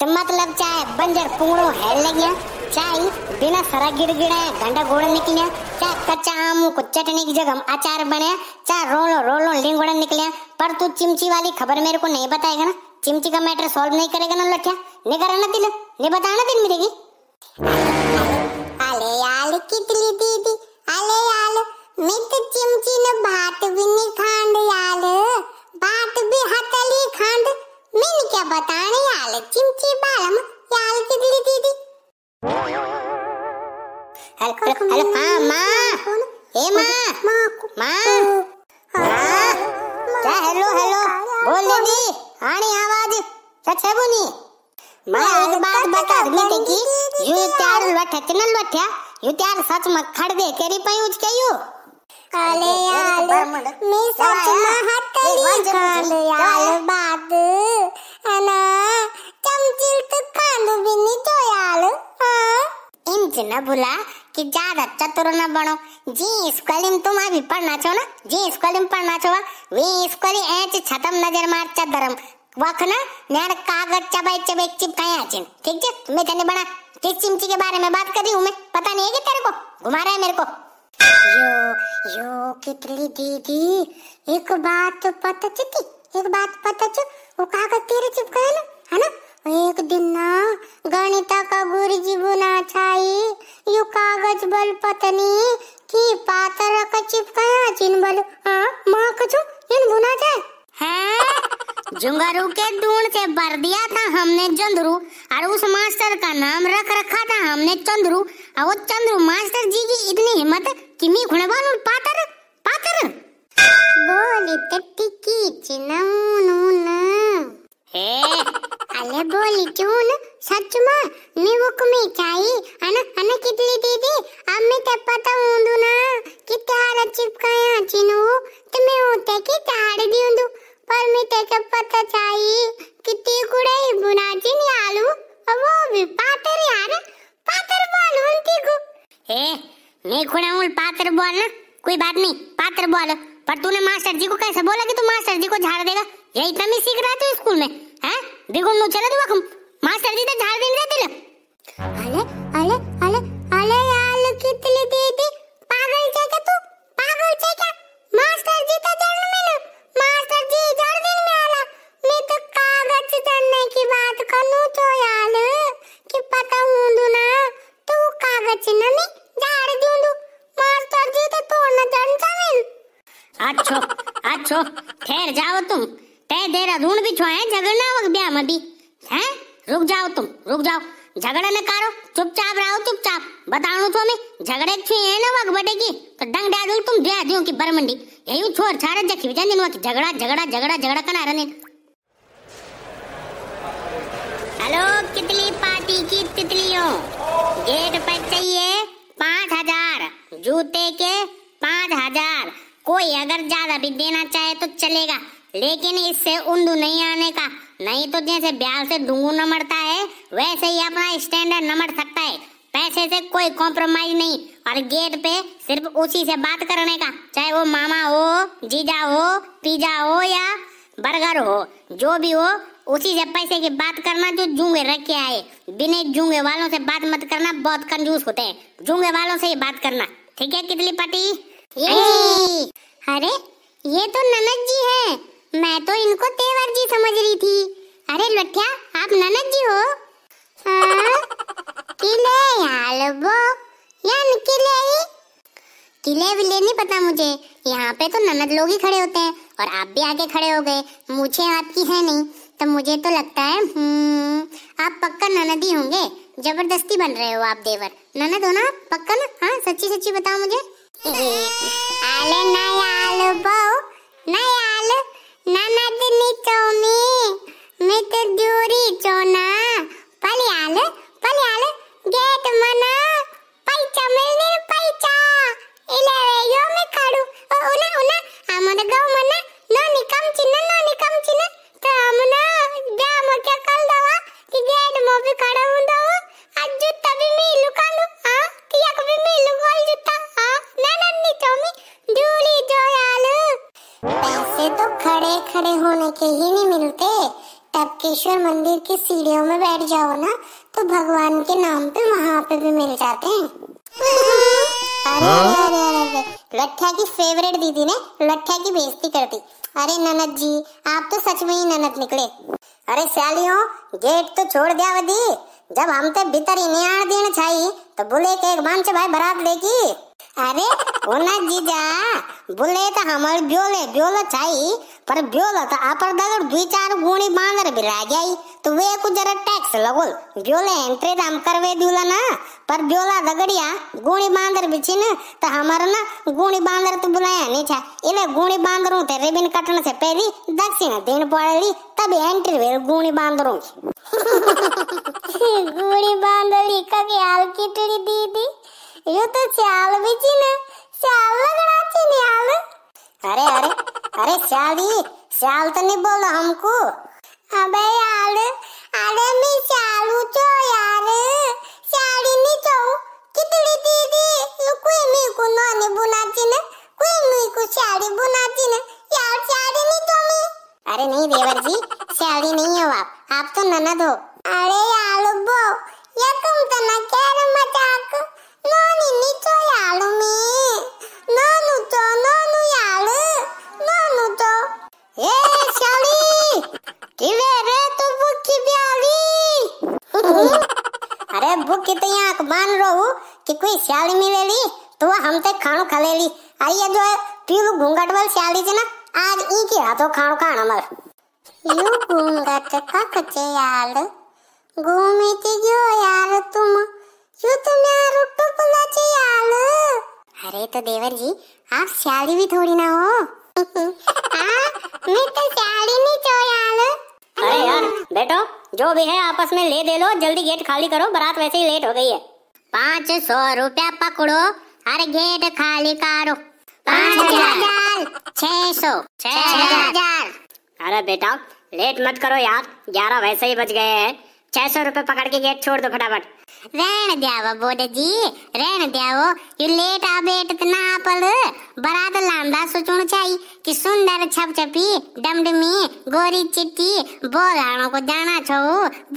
तो मतलब चाहे बंजर पुंगड़ो हेल लगिया चाहे बिना सरा गिड़ गिड़ाया गंडा घोड़ा निकलिया चाहे कच्चा आम को चटनी की जगह अचार बने चाहे रोलो रोलो लिंगोड़ा निकलिया पर तू चिमची वाली खबर मेरे को नहीं बताएगा ना चिमची का मैटर सॉल्व नहीं करेगा ना लठिया नहीं करा ना दिल नहीं दिन मिलेगी माँ माँ क्या हेलो हेलो बोल दीदी आनी आवाज सच है बोनी मैं एक बात बता देती कि यू त्यार लठ तिनल लठ्या यू त्यार सच में खड़ दे केरी पई उच के यू काले याल मैं सच में हट करी काल याल बात है ना चमचिल तो कांड भी नहीं तो याल इंच न भुला कि ज्यादा चतुर न बनो जी स्कूल तुम अभी पढ़ना छो ना जी स्कूल पढ़ना छो वे स्कूल एच छतम नजर मार चदरम वखना ना न्यार कागज चबाई चबाई चिपकाया छिन ठीक है मैं तने बना किस चिमची के बारे में बात कर रही हूँ मैं पता नहीं है कि तेरे को घुमा रहा है मेरे को यो यो कितली दीदी एक बात पता चली एक बात पता चल वो कागज तेरे चिपकाया ना है ना एक दिन ना गणिता का गुरुजी बुना छाई यू गज बल पत्नी की पातर का चिपकाया जिन बल हां मां कछु इन बुना जाए हैं हाँ, जुंगारू के ढूंढ से भर दिया था हमने चंद्रू और उस मास्टर का नाम रख रखा था हमने चंद्रू और वो चंद्रू मास्टर जी की इतनी हिम्मत कि मी खुणबानु पातर पातर बोली तट्टी की चिनऊ नू ना हे अले बोली चून सच में त्याच्यापत बोल उनती कोई बात नहीं पात्र बोल पर तूने मास्टर जी को कैसे बोला कि तू मास्टर जी को झाड़ देगा यही इतना सीख रहा तू स्कूल में हैं बिगुड़ नु चला मास्टर जी अच्छो अच्छो ठहर जाओ तुम ते तय देहरादून भी छोए झगड़ना वक ब्याह में भी हैं रुक जाओ तुम रुक जाओ झगड़ा न करो चुपचाप रहो चुपचाप बताणो तो मैं झगड़े छे है ना वग बटेगी तो डंग दूं तुम दे दियो की बरमंडी यही छोर छारे जखी जाने वक झगड़ा झगड़ा झगड़ा झगड़ा कना रने हेलो कितनी पार्टी की तितलियों गेट पर चाहिए पांच हजार जूते के पांच हजार कोई अगर ज्यादा भी देना चाहे तो चलेगा लेकिन इससे उंदू नहीं आने का नहीं तो जैसे ब्याह से डूंगू नमड़ता है वैसे ही अपना स्टैंडर्ड नमड़ सकता है पैसे से कोई कॉम्प्रोमाइज नहीं और गेट पे सिर्फ उसी से बात करने का चाहे वो मामा हो जीजा हो पिज्जा हो या बर्गर हो जो भी हो उसी से पैसे की बात करना जो जूंगे रखे आए बिना जूंगे वालों से बात मत करना बहुत कंजूस होते हैं जूंगे वालों से ही बात करना ठीक है कितली पट्टी अरे ये तो ननद जी है मैं तो इनको तेवर जी समझ रही थी अरे लठिया आप ननद जी हो हाँ? किले यालबो यान किले ही किले विले नहीं पता मुझे यहाँ पे तो ननद लोग ही खड़े होते हैं और आप भी आगे खड़े हो गए मुझे आपकी है नहीं तो मुझे तो लगता है हम्म, आप पक्का ननद ही होंगे जबरदस्ती बन रहे हो आप देवर ननद हो ना पक्का ना हाँ सच्ची सच्ची बताओ मुझे Mm-hmm. ale na होने के ही नहीं मिलते टपकेश्वर मंदिर की सीढ़ियों में बैठ जाओ ना तो भगवान के नाम पे वहाँ पे भी मिल जाते हैं अरे हाँ? अरे अरे लट्ठा की फेवरेट दीदी ने लट्ठा की बेइज्जती कर दी अरे ननद जी आप तो सच में ही ननद निकले अरे सैलियों गेट तो छोड़ दिया वदी जब हम तो भीतर ही नियाण देना छाई तो बोले के एक बांच भाई बरात लेगी अरे ओना जीजा बोले तो हमारे ब्योले ब्योले छाई पर ब्योल त आपर दगड़ दुई चार गुणी बांदर भी रह गई तो वे को जरा टैक्स लगोल ब्योले एंट्री हम करवे दूला ना पर ब्योला दगड़िया गुणी बांदर भी छिन तो हमारा ना गुणी बांदर तो बुलाया नहीं छा इले गुणी बांदरों ते रिबन कटने से पहली दक्षिण दिन पड़ली तब एंट्री वेल गुणी बांदरों गुणी बांदरी कभी हाल किटड़ी दीदी यो तो चाल भी छिन चाल लगना छिन हाल अरे अरे अरे श्याली श्याल तो नहीं बोलो हमको अबे तो हमते खाणो खलेली आई ये जो पीलू घूंघटवल स्याली जी ना आज ई के हाथो खाणो खाण हमर यू घूंघट का जे याल घूमित गयो यार तुम यू तुम यार टुपला जे याल अरे तो देवर जी आप स्याली भी थोड़ी ना हो हाँ मैं तो स्याली नहीं चो याल अरे यार बेटो जो भी है आपस में ले दे लो जल्दी गेट खाली करो बारात वैसे ही लेट हो गई है पाँच सौ रुपया पकड़ो अरे गेट खाली कारो छह सौ छह हजार अरे बेटा लेट मत करो यार ग्यारह वैसे ही बज गए हैं छह सौ रुपए पकड़ के गेट छोड़ दो फटाफट रहन द्याव बोले जी रहन द्याव यू लेट आ बैठ आबे इतना आपल बरात लांडा सोचूं चाहिए कि सुंदर छपछपी डमडमी गोरी चिट्टी बोल आनो को जाना छो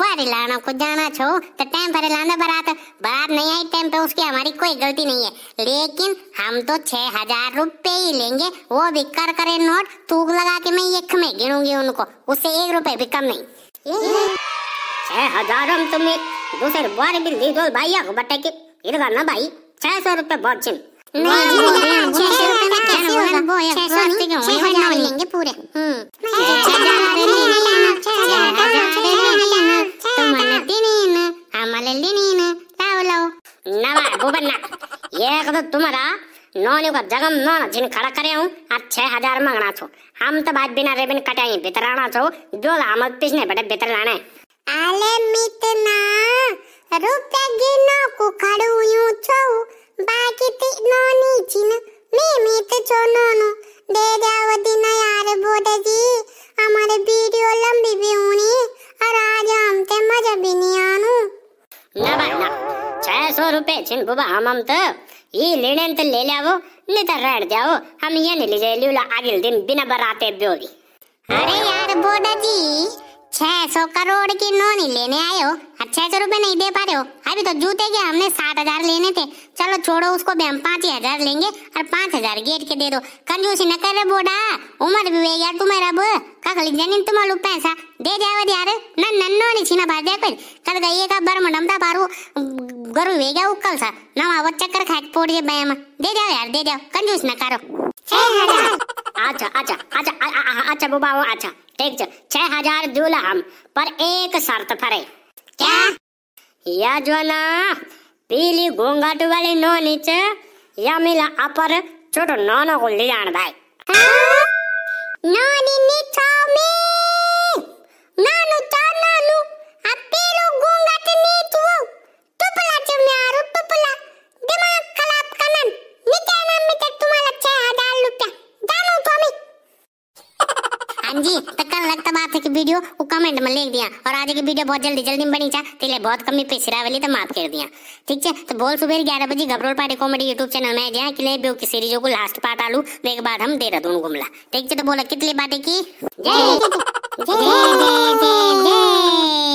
बारी लानो को जाना छो तो टाइम पर लांडा बरात बरात नहीं आई टाइम पे उसकी हमारी कोई गलती नहीं है लेकिन हम तो छह हजार रुपए ही लेंगे वो भी कर करे नोट तूक लगा के मैं एक में गिनूंगी उनको उससे एक रुपए भी कम नहीं छह हजार हम तुम्हें दूसरे बोरे बिल दी दो भाई आग बटे के इधर ना भाई छह सौ रुपये बहुत चिन लेंगे पूरे हम्म। एक तो तुम्हारा नौनी का जगम नौन जिन खड़ा करे हूँ आज छह हजार मांगना छो हम तो बात बिना रेबिन कटाई भितर आना छो जो हम पिछने बड़े भितर लाने आले मितना गिनो આલે મિતના રૂપિયા ગીનો કુખડું યુ છઉ બાકી તીનો નીચીન મે नो दे દે दिन यार યાર जी हमारे वीडियो लंबी भी होनी और आज हम ते मजा भी नहीं आनु ना बा ना सौ रुपए छिन बुबा हम हम तो ये लेने तो ले वो नहीं तो रेड जाओ हम ये नहीं ले जाए लियो आगे दिन बिना बराते ब्योगी अरे यार बोडा जी छह सौ करोड़ की नोनी लेने आए हो अब छह सौ रूपए नहीं दे पा रहे हो अभी तो जूते के हमने सात हजार लेने थे चलो छोड़ो उसको भी हम पाँच ही हजार लेंगे और पाँच हजार गेट के दे दो कंजूसी न कर बोडा उम्र भी वे यार तुम्हारा अब कखली जनिन लोग पैसा दे जाओ यार ना नन्नो नहीं छीना भाग जाए कुछ कल गई का बर्म डमता पारू गरु वे गया उक्कल सा ना वो चक्कर खाए पोड़ जे बयामा दे जाओ यार दे जाओ कंजूस न करो अच्छा अच्छा अच्छा अच्छा अच्छा बुबाओ अच्छा, अच्छा, अच्छा। ठीक छ छह हजार दुल्हम पर एक शर्त फरे क्या या जो ना पीली घूंघट वाली नोनी च या मिला अपर छोटो नौनो को ले जान भाई हाँ? तो में लिख दिया और आज की वीडियो बहुत जल्दी जल्दी में बनी चा तेरे बहुत कमी पे सिरा वाली तो माफ कर दिया ठीक है तो बोल सुबह ग्यारह बजे Ghabrol party comedy YouTube channel में जहाँ कि नहीं की सीरीजों को लास्ट पार्ट आलू एक बार हम दोनों घूमला ठीक है तो बोला कितनी बातें की जय जय जय जय